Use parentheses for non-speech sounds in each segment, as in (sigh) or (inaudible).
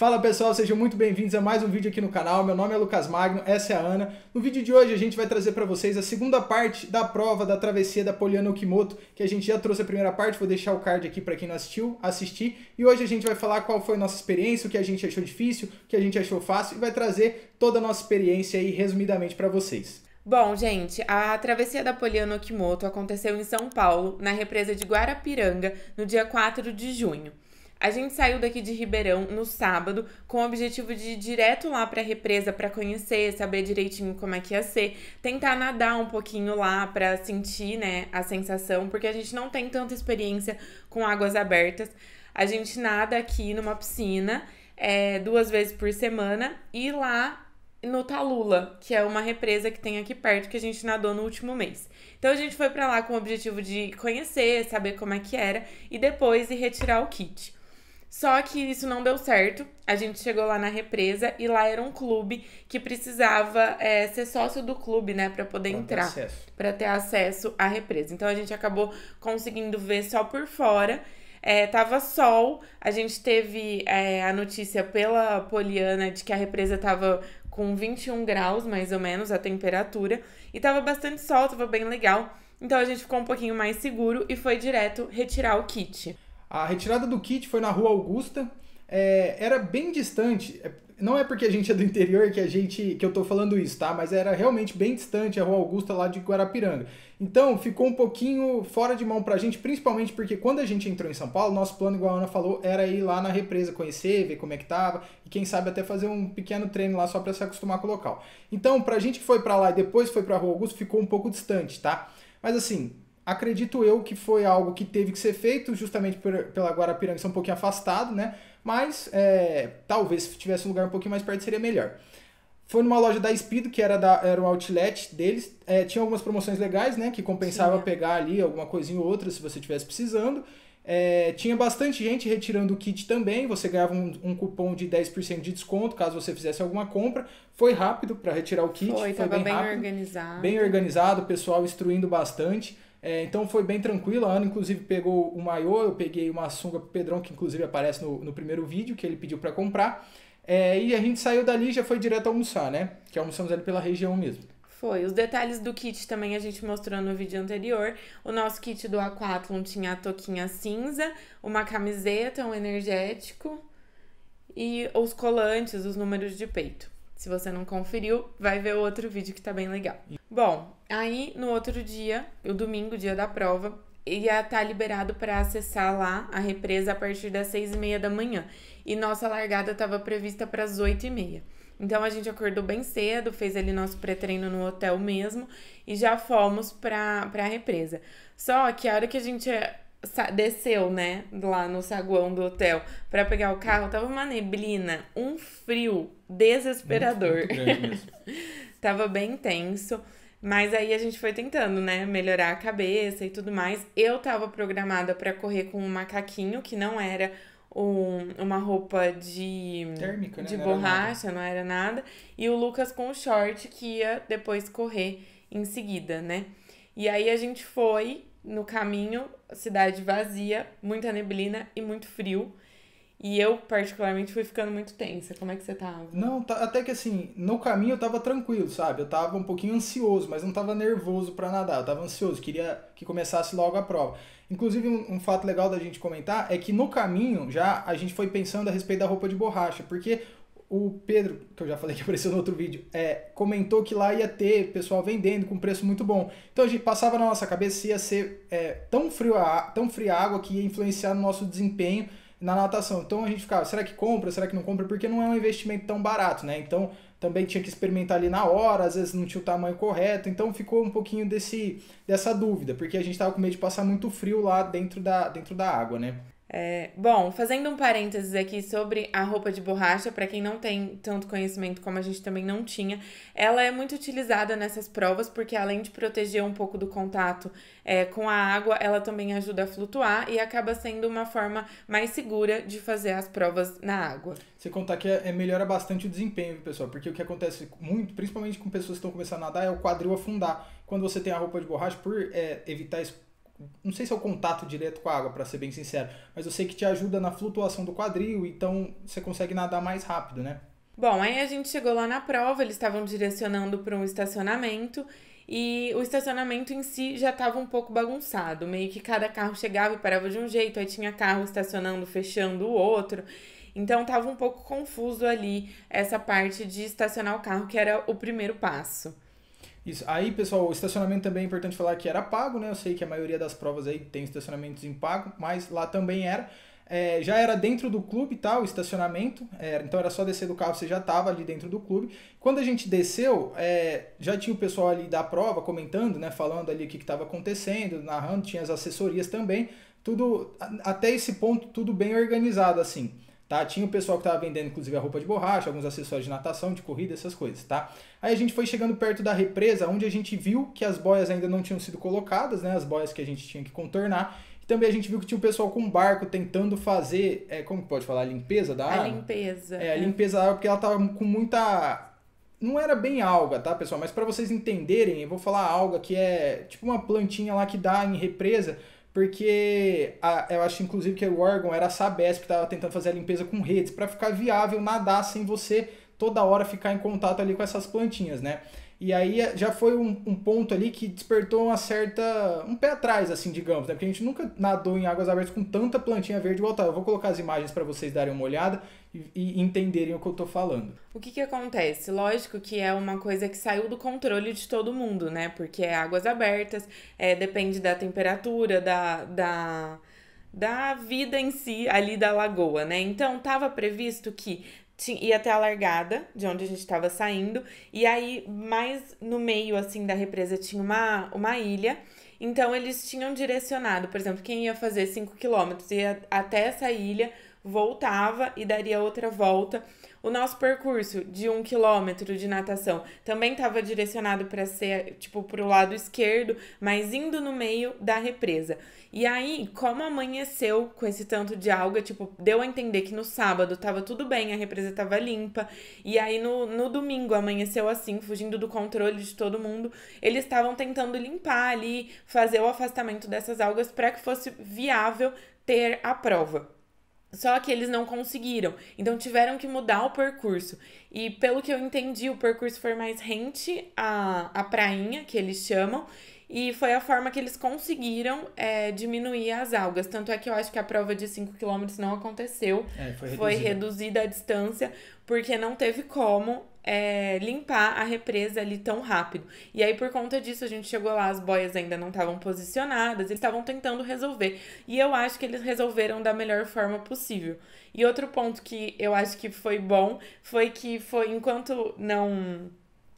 Fala pessoal, sejam muito bem-vindos a mais um vídeo aqui no canal. Meu nome é Lucas Magno, essa é a Ana. No vídeo de hoje a gente vai trazer para vocês a segunda parte da prova da travessia da Poliana Okimoto, que a gente já trouxe a primeira parte, vou deixar o card aqui para quem não assistiu, assistir. E hoje a gente vai falar qual foi a nossa experiência, o que a gente achou difícil, o que a gente achou fácil e vai trazer toda a nossa experiência aí resumidamente para vocês. Bom, gente, a travessia da Poliana Okimoto aconteceu em São Paulo, na represa de Guarapiranga, no dia 4 de junho. A gente saiu daqui de Ribeirão no sábado com o objetivo de ir direto lá para a represa para conhecer, saber direitinho como é que ia ser, tentar nadar um pouquinho lá para sentir, né, a sensação, porque a gente não tem tanta experiência com águas abertas. A gente nada aqui numa piscina é, duas vezes por semana e lá no Talula, que é uma represa que tem aqui perto que a gente nadou no último mês. Então a gente foi para lá com o objetivo de conhecer, saber como é que era e depois ir retirar o kit. Só que isso não deu certo. A gente chegou lá na represa e lá era um clube que precisava é, ser sócio do clube, né, para poder pra entrar, para ter acesso à represa. Então a gente acabou conseguindo ver só por fora. É, tava sol, a gente teve é, a notícia pela Poliana de que a represa tava com 21 graus, mais ou menos, a temperatura, e tava bastante sol, tava bem legal. Então a gente ficou um pouquinho mais seguro e foi direto retirar o kit. A retirada do kit foi na Rua Augusta. É, era bem distante. É, não é porque a gente é do interior que a gente que eu tô falando isso, tá? Mas era realmente bem distante a Rua Augusta lá de Guarapiranga. Então ficou um pouquinho fora de mão pra gente, principalmente porque quando a gente entrou em São Paulo, nosso plano, igual a Ana falou, era ir lá na represa, conhecer, ver como é que tava, e quem sabe até fazer um pequeno treino lá só pra se acostumar com o local. Então, pra gente que foi pra lá e depois foi pra Rua Augusta, ficou um pouco distante, tá? Mas assim, acredito eu que foi algo que teve que ser feito justamente por, pela Guarapiranga ser um pouquinho afastado, né? Mas é, talvez se tivesse um lugar um pouquinho mais perto seria melhor. Foi numa loja da Speedo, que era, da, era um outlet deles. É, tinha algumas promoções legais, né? Que compensava Sim, é. pegar ali alguma coisinha ou outra se você estivesse precisando. É, tinha bastante gente retirando o kit também. Você ganhava um, um, cupom de 10% de desconto caso você fizesse alguma compra. Foi rápido para retirar o kit. Foi, foi bem, bem rápido, organizado. Bem organizado, o pessoal instruindo bastante. É, então foi bem tranquilo. A Ana, inclusive, pegou o maiô, eu peguei uma sunga pro Pedrão, que inclusive aparece no, no primeiro vídeo que ele pediu para comprar. É, e a gente saiu dali e já foi direto almoçar, né? Que almoçamos ali pela região mesmo. Foi. Os detalhes do kit também a gente mostrou no vídeo anterior. O nosso kit do Aquatlon tinha a toquinha cinza, uma camiseta, um energético e os colantes, os números de peito. Se você não conferiu, vai ver o outro vídeo que tá bem legal. Bom, aí no outro dia, o domingo, dia da prova, ia estar tá liberado para acessar lá a represa a partir das seis e meia da manhã. E nossa largada estava prevista para as oito e meia. Então a gente acordou bem cedo, fez ali nosso pré-treino no hotel mesmo e já fomos para a represa. Só que a hora que a gente eh, desceu, né, lá no saguão do hotel para pegar o carro, tava uma neblina, um frio desesperador. Muito, muito (laughs) tava bem tenso. Mas aí a gente foi tentando, né, melhorar a cabeça e tudo mais. Eu tava programada para correr com um macaquinho, que não era um, uma roupa de, Térmica, né? de não borracha, era não era nada. E o Lucas com o short, que ia depois correr em seguida, né? E aí a gente foi no caminho, cidade vazia, muita neblina e muito frio. E eu, particularmente, fui ficando muito tensa. Como é que você tava? Não, tá, até que assim, no caminho eu tava tranquilo, sabe? Eu tava um pouquinho ansioso, mas não tava nervoso para nadar. Eu tava ansioso, queria que começasse logo a prova. Inclusive, um, um, fato legal da gente comentar é que no caminho já a gente foi pensando a respeito da roupa de borracha, porque o Pedro, que eu já falei que apareceu no outro vídeo, é, comentou que lá ia ter pessoal vendendo com preço muito bom. Então a gente passava na nossa cabeça se ia ser é, tão, frio a, tão fria a água que ia influenciar no nosso desempenho na natação. Então a gente ficava, será que compra, será que não compra? Porque não é um investimento tão barato, né? Então também tinha que experimentar ali na hora, às vezes não tinha o tamanho correto, então ficou um pouquinho desse, dessa dúvida, porque a gente estava com medo de passar muito frio lá dentro da, dentro da água, né? É, bom, fazendo um parênteses aqui sobre a roupa de borracha, para quem não tem tanto conhecimento como a gente também não tinha, ela é muito utilizada nessas provas porque além de proteger um pouco do contato é, com a água, ela também ajuda a flutuar e acaba sendo uma forma mais segura de fazer as provas na água. Você contar que é, é, melhora bastante o desempenho, pessoal, porque o que acontece muito, principalmente com pessoas que estão começando a nadar, é o quadril afundar. Quando você tem a roupa de borracha, por é, evitar não sei se é o contato direto com a água, para ser bem sincero, mas eu sei que te ajuda na flutuação do quadril, então você consegue nadar mais rápido, né? Bom, aí a gente chegou lá na prova, eles estavam direcionando para um estacionamento e o estacionamento em si já estava um pouco bagunçado, meio que cada carro chegava e parava de um jeito, aí tinha carro estacionando, fechando o outro. Então estava um pouco confuso ali essa parte de estacionar o carro, que era o primeiro passo. Isso. Aí, pessoal, o estacionamento também é importante falar que era pago, né? Eu sei que a maioria das provas aí tem estacionamentos pago mas lá também era. É, já era dentro do clube, tá? O estacionamento. É, então era só descer do carro, você já estava ali dentro do clube. Quando a gente desceu, é, já tinha o pessoal ali da prova comentando, né? Falando ali o que estava acontecendo, narrando, tinha as assessorias também. Tudo, até esse ponto, tudo bem organizado, assim. Tá? Tinha o pessoal que estava vendendo, inclusive, a roupa de borracha, alguns acessórios de natação, de corrida, essas coisas, tá? Aí a gente foi chegando perto da represa, onde a gente viu que as boias ainda não tinham sido colocadas, né? As boias que a gente tinha que contornar. E também a gente viu que tinha o pessoal com um barco tentando fazer, é, como pode falar, a limpeza da a água? A limpeza. É, a é. limpeza da água, porque ela estava com muita não era bem alga, tá, pessoal? Mas para vocês entenderem, eu vou falar alga que é tipo uma plantinha lá que dá em represa, porque a, eu acho inclusive que o órgão era a Sabesp que estava tentando fazer a limpeza com redes para ficar viável nadar sem você toda hora ficar em contato ali com essas plantinhas, né? E aí eh, já foi um, um, ponto ali que despertou uma certa. um pé atrás, assim, digamos, né? Porque a gente nunca nadou em águas abertas com tanta plantinha verde igual tá. Eu vou colocar as imagens para vocês darem uma olhada e, e, entenderem o que eu tô falando. O que que acontece? Lógico que é uma coisa que saiu do controle de todo mundo, né? Porque é águas abertas, é, depende da temperatura, da. da da vida em si ali da lagoa, né? Então, estava previsto que ia até a largada, de onde a gente estava saindo, e aí mais no meio assim da represa tinha uma, uma ilha. Então eles tinham direcionado, por exemplo, quem ia fazer 5 quilômetros ia até essa ilha, voltava e daria outra volta o nosso percurso de um quilômetro de natação também estava direcionado para ser, tipo, para o lado esquerdo, mas indo no meio da represa. E aí, como amanheceu com esse tanto de alga, tipo, deu a entender que no sábado tava tudo bem, a represa tava limpa. E aí, no, no domingo, amanheceu assim, fugindo do controle de todo mundo. Eles estavam tentando limpar ali, fazer o afastamento dessas algas para que fosse viável ter a prova. Só que eles não conseguiram. Então tiveram que mudar o percurso. E pelo que eu entendi, o percurso foi mais rente à, à prainha, que eles chamam. E foi a forma que eles conseguiram é, diminuir as algas. Tanto é que eu acho que a prova de 5 km não aconteceu. É, foi, reduzida. foi reduzida a distância, porque não teve como é, limpar a represa ali tão rápido. E aí, por conta disso, a gente chegou lá, as boias ainda não estavam posicionadas, eles estavam tentando resolver. E eu acho que eles resolveram da melhor forma possível. E outro ponto que eu acho que foi bom foi que foi enquanto não.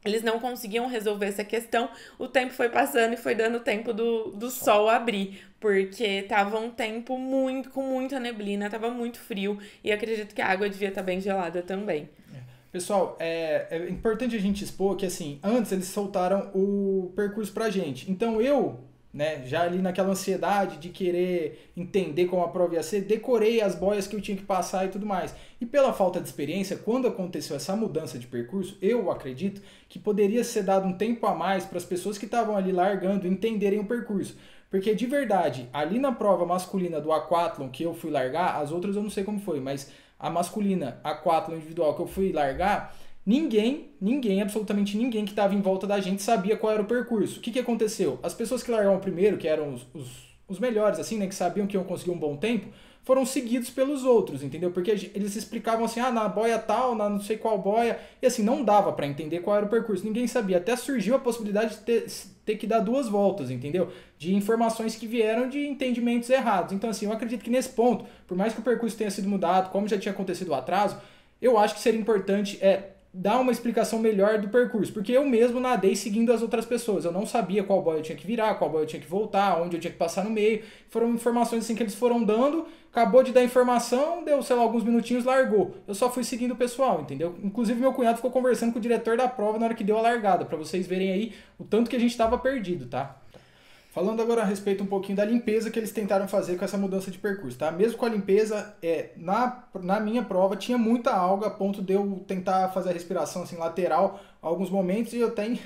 Eles não conseguiam resolver essa questão. O tempo foi passando e foi dando tempo do, do sol abrir, porque tava um tempo muito com muita neblina, tava muito frio e acredito que a água devia estar tá bem gelada também. É. Pessoal, é, é, importante a gente expor que, assim, antes eles soltaram o percurso pra gente. Então eu, né, já ali naquela ansiedade de querer entender como a prova ia ser, decorei as boias que eu tinha que passar e tudo mais. E pela falta de experiência, quando aconteceu essa mudança de percurso, eu acredito que poderia ser dado um tempo a mais para as pessoas que estavam ali largando entenderem o percurso. Porque de verdade, ali na prova masculina do aquatlon que eu fui largar, as outras eu não sei como foi, mas a masculina aquatlon individual que eu fui largar, ninguém, ninguém, absolutamente ninguém que estava em volta da gente sabia qual era o percurso. O que, que aconteceu? As pessoas que largaram primeiro, que eram os, os, os melhores, assim, né, que sabiam que iam conseguir um bom tempo, foram seguidos pelos outros, entendeu? Porque eles explicavam assim, ah, na boia tal, na não sei qual boia, e assim, não dava para entender qual era o percurso, ninguém sabia. Até surgiu a possibilidade de ter, ter que dar duas voltas, entendeu? De informações que vieram de entendimentos errados. Então, assim, eu acredito que nesse ponto, por mais que o percurso tenha sido mudado, como já tinha acontecido o atraso, eu acho que seria importante é, dar uma explicação melhor do percurso, porque eu mesmo nadei seguindo as outras pessoas, eu não sabia qual boia eu tinha que virar, qual boia eu tinha que voltar, onde eu tinha que passar no meio, foram informações assim que eles foram dando, acabou de dar informação, deu, sei lá, alguns minutinhos, largou. Eu só fui seguindo o pessoal, entendeu? Inclusive meu cunhado ficou conversando com o diretor da prova na hora que deu a largada, para vocês verem aí o tanto que a gente estava perdido, tá? Falando agora a respeito um pouquinho da limpeza que eles tentaram fazer com essa mudança de percurso, tá? Mesmo com a limpeza, é, na, na minha prova tinha muita alga a ponto de eu tentar fazer a respiração assim, lateral alguns momentos e eu até (laughs)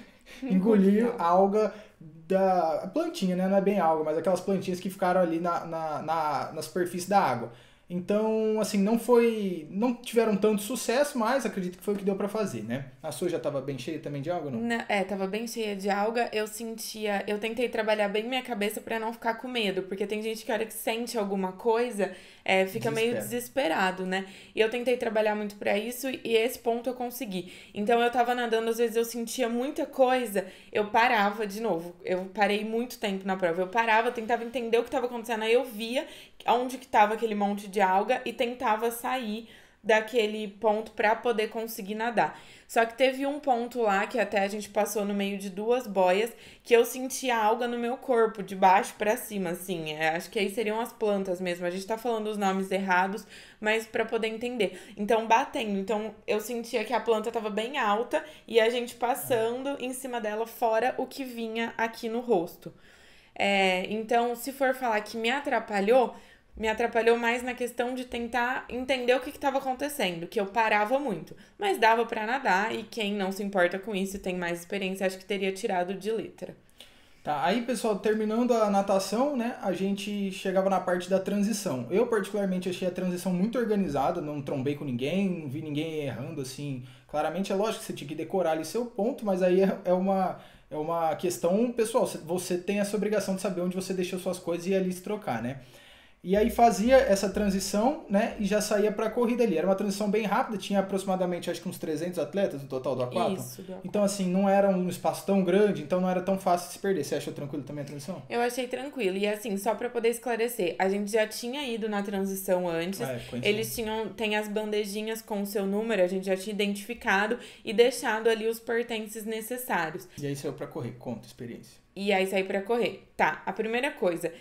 engolir a alga da plantinha, né? Não é bem alga, mas aquelas plantinhas que ficaram ali na, na, na, na superfície da água. Então, assim, não foi. Não tiveram tanto sucesso, mas acredito que foi o que deu para fazer, né? A sua já tava bem cheia também de alga, não? não? Né, é, tava bem cheia de alga. Eu sentia. Eu tentei trabalhar bem minha cabeça para não ficar com medo, porque tem gente que a hora que sente alguma coisa é, fica Desespero. meio desesperado, né? E eu tentei trabalhar muito para isso e esse ponto eu consegui. Então eu tava nadando, às vezes eu sentia muita coisa, eu parava de novo. Eu parei muito tempo na prova. Eu parava, tentava entender o que estava acontecendo, aí eu via onde que tava aquele monte de alga e tentava sair daquele ponto para poder conseguir nadar. Só que teve um ponto lá que até a gente passou no meio de duas boias que eu sentia alga no meu corpo, de baixo para cima, assim. É, acho que aí seriam as plantas mesmo. A gente tá falando os nomes errados, mas para poder entender. Então, batendo. Então, eu sentia que a planta tava bem alta e a gente passando em cima dela, fora o que vinha aqui no rosto. É, então, se for falar que me atrapalhou, me atrapalhou mais na questão de tentar entender o que estava acontecendo, que eu parava muito. Mas dava para nadar e quem não se importa com isso e tem mais experiência, acho que teria tirado de letra. Tá, aí pessoal, terminando a natação, né, a gente chegava na parte da transição. Eu particularmente achei a transição muito organizada, não trombei com ninguém, não vi ninguém errando assim. Claramente é lógico que você tinha que decorar ali seu ponto, mas aí é, é uma é uma questão pessoal, você tem essa obrigação de saber onde você deixou suas coisas e ali se trocar, né? E aí fazia essa transição, né, e já saía para a corrida ali. Era uma transição bem rápida, tinha aproximadamente acho que uns 300 atletas no total do A4. Isso, Então assim, não era um espaço tão grande, então não era tão fácil se perder. Você achou tranquilo também a transição? Eu achei tranquilo. E assim, só para poder esclarecer, a gente já tinha ido na transição antes. Ah, é, Eles tinham tem as bandejinhas com o seu número, a gente já tinha identificado e deixado ali os pertences necessários. E aí saiu para correr, conta experiência. E aí saiu para correr. Tá, a primeira coisa,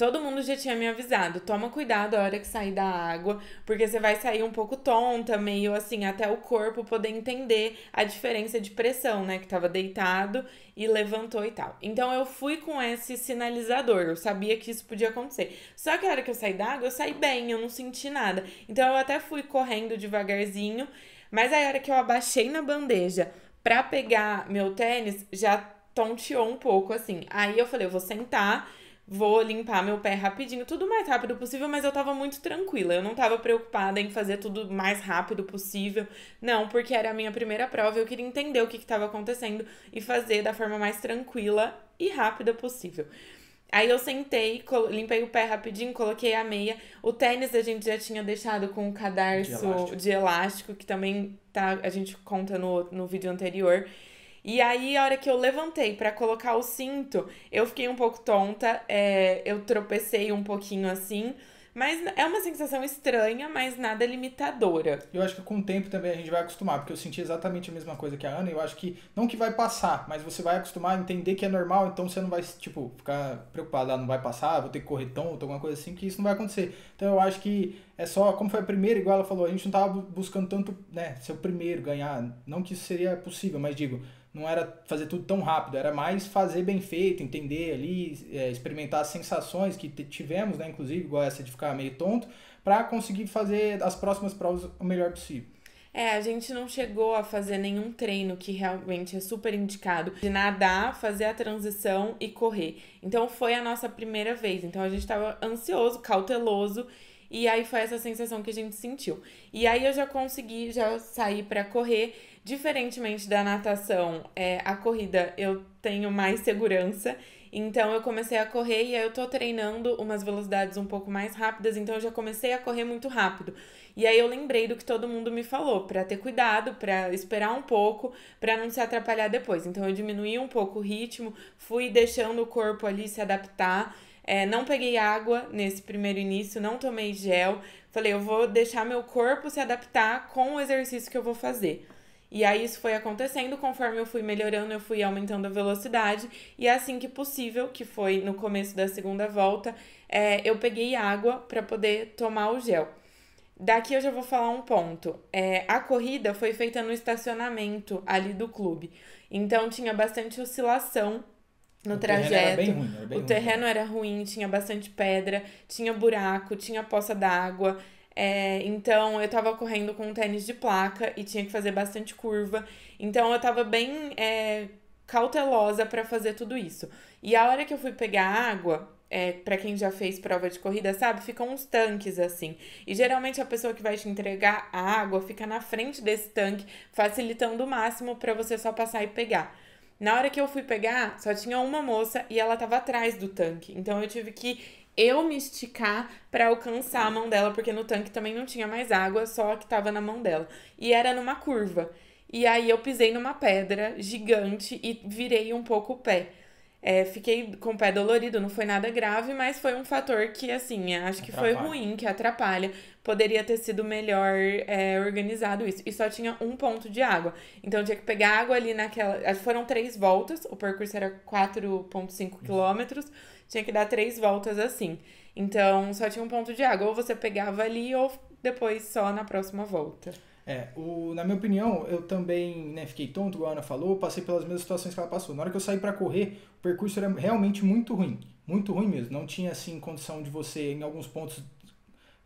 todo mundo já tinha me avisado, toma cuidado a hora que sair da água, porque você vai sair um pouco tonta, meio assim, até o corpo poder entender a diferença de pressão, né? Que tava deitado e levantou e tal. Então eu fui com esse sinalizador, eu sabia que isso podia acontecer. Só que a hora que eu saí da água, eu saí bem, eu não senti nada. Então eu até fui correndo devagarzinho, mas a hora que eu abaixei na bandeja para pegar meu tênis, já tonteou um pouco assim. Aí eu falei, eu vou sentar vou limpar meu pé rapidinho, tudo mais rápido possível, mas eu tava muito tranquila. Eu não tava preocupada em fazer tudo mais rápido possível. Não, porque era a minha primeira prova, eu queria entender o que estava acontecendo e fazer da forma mais tranquila e rápida possível. Aí eu sentei, limpei o pé rapidinho, coloquei a meia. O tênis a gente já tinha deixado com o cadarço de elástico, de elástico que também tá, a gente conta no, no vídeo anterior. E aí, a hora que eu levantei para colocar o cinto, eu fiquei um pouco tonta, é, eu tropecei um pouquinho assim. Mas é uma sensação estranha, mas nada limitadora. Eu acho que com o tempo também a gente vai acostumar, porque eu senti exatamente a mesma coisa que a Ana, e eu acho que não que vai passar, mas você vai acostumar a entender que é normal, então você não vai, tipo, ficar preocupado, ah, não vai passar, vou ter que correr tonto, alguma coisa assim, que isso não vai acontecer. Então eu acho que é só, como foi a primeira, igual ela falou, a gente não tava buscando tanto, né, ser o primeiro, ganhar, não que isso seria possível, mas digo, não era fazer tudo tão rápido, era mais fazer bem feito, entender ali, é, experimentar as sensações que tivemos, né, inclusive igual essa de ficar meio tonto, para conseguir fazer as próximas provas o melhor possível. É, a gente não chegou a fazer nenhum treino que realmente é super indicado de nadar, fazer a transição e correr. Então foi a nossa primeira vez. Então a gente estava ansioso, cauteloso e aí foi essa sensação que a gente sentiu. E aí eu já consegui já sair para correr Diferentemente da natação, é, a corrida eu tenho mais segurança. Então eu comecei a correr e aí eu tô treinando umas velocidades um pouco mais rápidas, então eu já comecei a correr muito rápido. E aí eu lembrei do que todo mundo me falou, para ter cuidado, para esperar um pouco, para não se atrapalhar depois. Então eu diminuí um pouco o ritmo, fui deixando o corpo ali se adaptar. É, não peguei água nesse primeiro início, não tomei gel. Falei, eu vou deixar meu corpo se adaptar com o exercício que eu vou fazer. E aí isso foi acontecendo, conforme eu fui melhorando, eu fui aumentando a velocidade. E é assim que possível, que foi no começo da segunda volta, é, eu peguei água para poder tomar o gel. Daqui eu já vou falar um ponto. É, a corrida foi feita no estacionamento ali do clube. Então tinha bastante oscilação no o trajeto. Terreno era bem ruim, era bem o terreno era ruim, tinha bastante pedra, tinha buraco, tinha poça d'água. É, então eu tava correndo com um tênis de placa e tinha que fazer bastante curva. Então eu tava bem é, cautelosa para fazer tudo isso. E a hora que eu fui pegar água, é, para quem já fez prova de corrida, sabe? Ficam uns tanques assim. E geralmente a pessoa que vai te entregar a água fica na frente desse tanque, facilitando o máximo para você só passar e pegar. Na hora que eu fui pegar, só tinha uma moça e ela tava atrás do tanque. Então eu tive que eu me esticar para alcançar a mão dela, porque no tanque também não tinha mais água, só a que tava na mão dela. E era numa curva. E aí eu pisei numa pedra gigante e virei um pouco o pé. É, fiquei com o pé dolorido, não foi nada grave, mas foi um fator que, assim, acho que foi ruim, que atrapalha. Poderia ter sido melhor é, organizado isso. E só tinha um ponto de água. Então tinha que pegar água ali naquela. Foram três voltas, o percurso era 4,5 quilômetros, tinha que dar três voltas assim. Então só tinha um ponto de água. Ou você pegava ali, ou depois só na próxima volta. É, o, na minha opinião, eu também né, fiquei tonto, igual a Ana falou, passei pelas mesmas situações que ela passou. Na hora que eu saí para correr, o percurso era realmente muito ruim, muito ruim mesmo. Não tinha assim condição de você, em alguns pontos,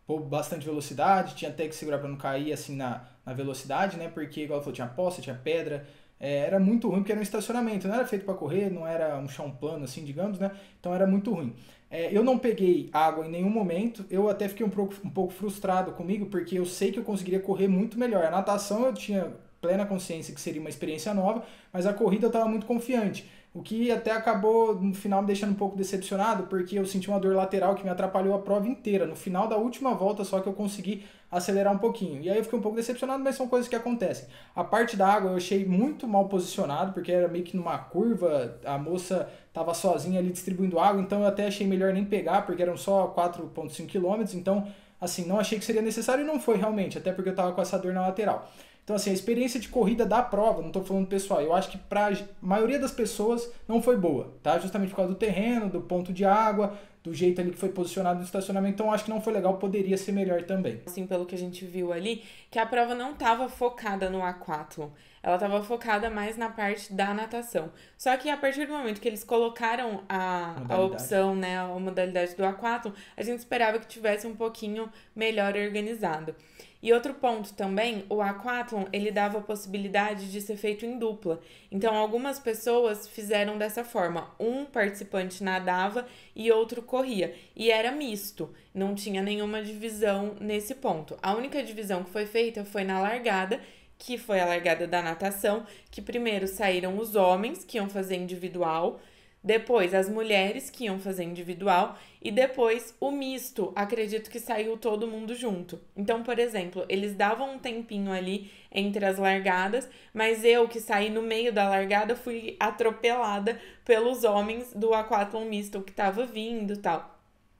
pôr bastante velocidade, tinha até que segurar para não cair assim na, na velocidade, né? Porque, igual ela falou, tinha poça, tinha pedra, é, era muito ruim porque era um estacionamento, não era feito para correr, não era um chão plano assim, digamos, né? Então era muito ruim. É, eu não peguei água em nenhum momento, eu até fiquei um pouco, um pouco frustrado comigo porque eu sei que eu conseguiria correr muito melhor. A natação eu tinha plena consciência que seria uma experiência nova, mas a corrida eu estava muito confiante. O que até acabou no final me deixando um pouco decepcionado, porque eu senti uma dor lateral que me atrapalhou a prova inteira. No final da última volta só que eu consegui acelerar um pouquinho. E aí eu fiquei um pouco decepcionado, mas são coisas que acontecem. A parte da água eu achei muito mal posicionado, porque era meio que numa curva, a moça estava sozinha ali distribuindo água, então eu até achei melhor nem pegar, porque eram só 4,5 quilômetros, então assim, não achei que seria necessário e não foi realmente, até porque eu estava com essa dor na lateral. Então, assim, a experiência de corrida da prova, não estou falando pessoal, eu acho que para a maioria das pessoas não foi boa, tá? Justamente por causa do terreno, do ponto de água, do jeito ali que foi posicionado no estacionamento. Então, acho que não foi legal, poderia ser melhor também. Assim, pelo que a gente viu ali, que a prova não estava focada no A4. Ela estava focada mais na parte da natação. Só que a partir do momento que eles colocaram a, a opção, né, a modalidade do aquátlon, a gente esperava que tivesse um pouquinho melhor organizado. E outro ponto também, o aquathlon ele dava a possibilidade de ser feito em dupla. Então, algumas pessoas fizeram dessa forma. Um participante nadava e outro corria. E era misto, não tinha nenhuma divisão nesse ponto. A única divisão que foi feita foi na largada que foi a largada da natação, que primeiro saíram os homens que iam fazer individual, depois as mulheres que iam fazer individual e depois o misto. Acredito que saiu todo mundo junto. Então, por exemplo, eles davam um tempinho ali entre as largadas, mas eu que saí no meio da largada fui atropelada pelos homens do aquatlon misto que estava vindo, tal.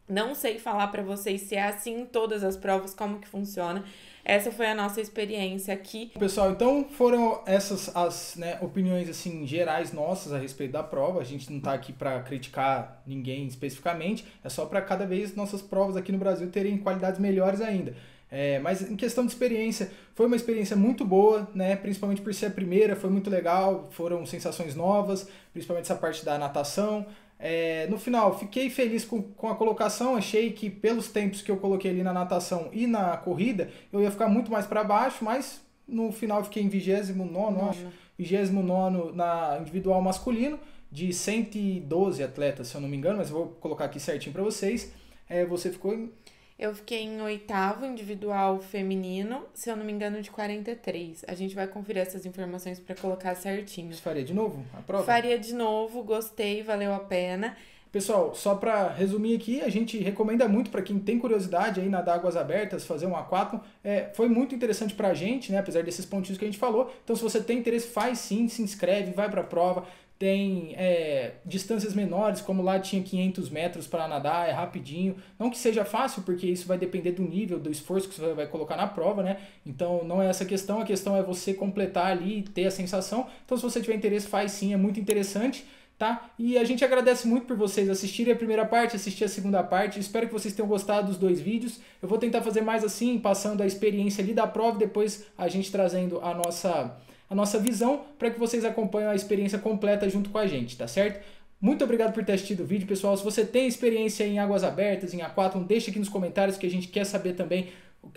Não sei falar para vocês se é assim em todas as provas como que funciona, essa foi a nossa experiência aqui. Pessoal, então foram essas as né, opiniões assim gerais nossas a respeito da prova. A gente não está aqui para criticar ninguém especificamente, é só para cada vez nossas provas aqui no Brasil terem qualidades melhores ainda. É, mas em questão de experiência, foi uma experiência muito boa, né? Principalmente por ser a primeira, foi muito legal, foram sensações novas, principalmente essa parte da natação, é, no final, fiquei feliz com, com a colocação, achei que pelos tempos que eu coloquei ali na natação e na corrida, eu ia ficar muito mais para baixo, mas no final fiquei em 29, acho. 29 na individual masculino, de 112 atletas, se eu não me engano, mas eu vou colocar aqui certinho para vocês. É, você ficou em eu fiquei em oitavo individual feminino, se eu não me engano, de 43. A gente vai conferir essas informações para colocar certinho. Você faria de novo a prova? Faria de novo, gostei, valeu a pena. Pessoal, só para resumir aqui, a gente recomenda muito para quem tem curiosidade aí nadar águas abertas, fazer um aquático. É, foi muito interessante para a gente, né? Apesar desses pontinhos que a gente falou. Então, se você tem interesse, faz sim, se inscreve, vai para a prova tem é, distâncias menores, como lá tinha 500 metros para nadar, é rapidinho. Não que seja fácil, porque isso vai depender do nível, do esforço que você vai colocar na prova, né? Então não é essa a questão, a questão é você completar ali e ter a sensação. Então se você tiver interesse, faz sim, é muito interessante. Tá? E a gente agradece muito por vocês assistirem a primeira parte, assistir a segunda parte. Espero que vocês tenham gostado dos dois vídeos. Eu vou tentar fazer mais assim, passando a experiência ali da prova e depois a gente trazendo a nossa a nossa visão para que vocês acompanhem a experiência completa junto com a gente, tá certo? Muito obrigado por ter assistido o vídeo, pessoal. Se você tem experiência em águas abertas, em aquátum, deixa aqui nos comentários que a gente quer saber também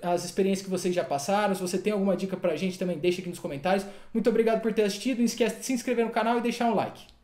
as experiências que vocês já passaram. Se você tem alguma dica pra gente também, deixa aqui nos comentários. Muito obrigado por ter assistido. Não esquece de se inscrever no canal e deixar um like.